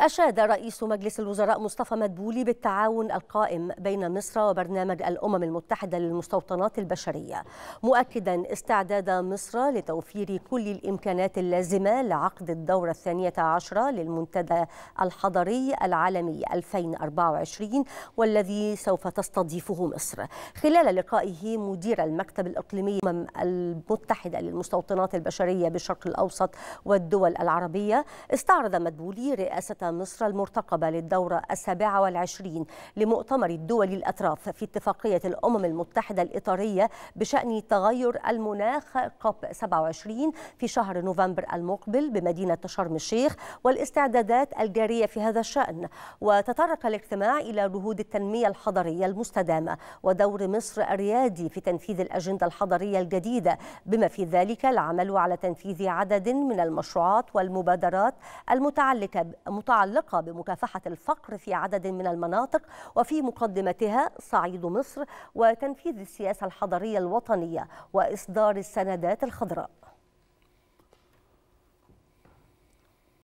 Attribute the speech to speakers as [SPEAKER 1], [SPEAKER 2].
[SPEAKER 1] أشاد رئيس مجلس الوزراء مصطفى مدبولي بالتعاون القائم بين مصر وبرنامج الأمم المتحدة للمستوطنات البشرية مؤكدا استعداد مصر لتوفير كل الإمكانات اللازمة لعقد الدورة الثانية عشرة للمنتدى الحضري العالمي 2024 والذي سوف تستضيفه مصر خلال لقائه مدير المكتب الإقليمي المتحدة للمستوطنات البشرية بالشرق الأوسط والدول العربية استعرض مدبولي رئاسة مصر المرتقبة للدورة السابعة والعشرين لمؤتمر الدول الأطراف في اتفاقية الأمم المتحدة الإطارية بشأن تغير المناخ كوب 27 في شهر نوفمبر المقبل بمدينة شرم الشيخ والاستعدادات الجارية في هذا الشأن وتطرق الاجتماع إلى جهود التنمية الحضرية المستدامة ودور مصر الريادي في تنفيذ الأجندة الحضرية الجديدة بما في ذلك العمل على تنفيذ عدد من المشروعات والمبادرات المتعلقة المتعلقة بمكافحة الفقر في عدد من المناطق وفي مقدمتها صعيد مصر وتنفيذ السياسة الحضرية الوطنية وإصدار السندات الخضراء